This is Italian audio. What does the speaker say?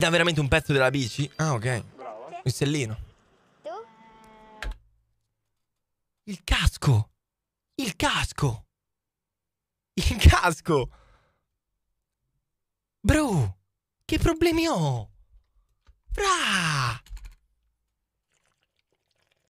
Da veramente un pezzo della bici? Ah, ok. Bravo. Il sellino. Tu? Il casco! Il casco! Il casco! Bro, che problemi ho?